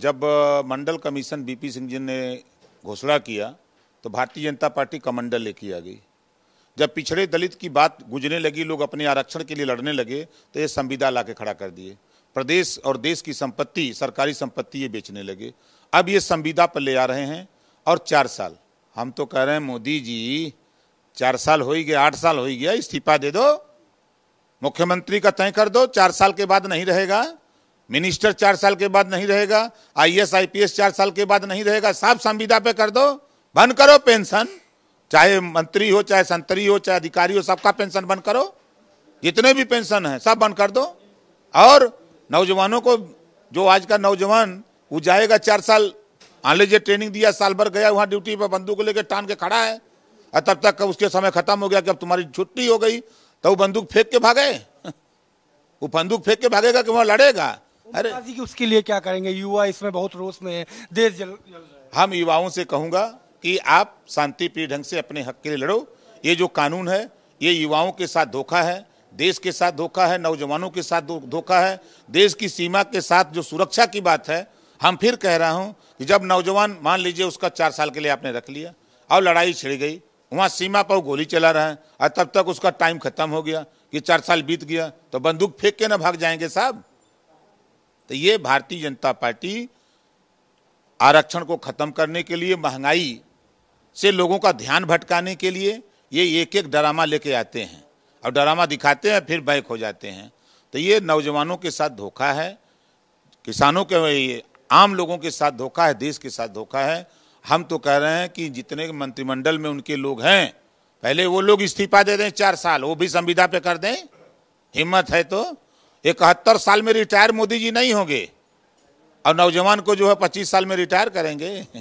जब Mandal commission BP Singh ji ने घोषणा किया तो भारतीय जनता पार्टी कमंडल लेके आ गई जब पिछड़े दलित की बात गुजरने लगी लोग अपने आरक्षण के लिए लड़ने लगे तो ये संविदा ला के खड़ा कर दिए प्रदेश और देश की संपत्ति सरकारी संपत्ति ये बेचने लगे अब ये संविदा पर ले आ रहे हैं और चार साल हम तो कह रहे हैं मोदी जी चार साल हो ही गया आठ साल हो ही गया इस्तीफा दे दो मुख्यमंत्री का तय कर दो चार साल के बाद नहीं रहेगा मिनिस्टर चार साल के बाद नहीं रहेगा आईएएस आईपीएस चार साल के बाद नहीं रहेगा साफ संविदा पे कर दो बंद करो पेंशन चाहे मंत्री हो चाहे संतरी हो चाहे अधिकारी हो सबका पेंशन बंद करो जितने भी पेंशन है सब बंद कर दो और नौजवानों को जो आज का नौजवान वो जाएगा चार साल आले लीजिए ट्रेनिंग दिया साल भर गया वहाँ ड्यूटी पर बंदूक लेकर टान के खड़ा है और तब तक उसके समय खत्म हो गया कि अब तुम्हारी छुट्टी हो गई तो वो बंदूक फेंक के भागे वो बंदूक फेंक के भागेगा कि वहाँ लड़ेगा अरे उसके लिए क्या करेंगे युवा इसमें बहुत रोष में है देश जल, जल हम युवाओं से कहूंगा कि आप शांतिप्रिय ढंग से अपने हक के लिए लड़ो ये जो कानून है ये युवाओं के साथ धोखा है देश के साथ धोखा है नौजवानों के साथ धोखा है देश की सीमा के साथ जो सुरक्षा की बात है हम फिर कह रहा हूँ कि जब नौजवान मान लीजिए उसका चार साल के लिए आपने रख लिया और लड़ाई छिड़ गई वहाँ सीमा पर गोली चला रहा है और तब तक उसका टाइम खत्म हो गया कि चार साल बीत गया तो बंदूक फेंक के ना भाग जाएंगे साहब तो ये भारतीय जनता पार्टी आरक्षण को ख़त्म करने के लिए महंगाई से लोगों का ध्यान भटकाने के लिए ये एक एक ड्रामा लेके आते हैं और ड्रामा दिखाते हैं फिर बैक हो जाते हैं तो ये नौजवानों के साथ धोखा है किसानों के आम लोगों के साथ धोखा है देश के साथ धोखा है हम तो कह रहे हैं कि जितने मंत्रिमंडल में उनके लोग हैं पहले वो लोग इस्तीफा दे दें चार साल वो भी संविदा पे कर दें हिम्मत है तो इकहत्तर साल में रिटायर मोदी जी नहीं होंगे और नौजवान को जो है पच्चीस साल में रिटायर करेंगे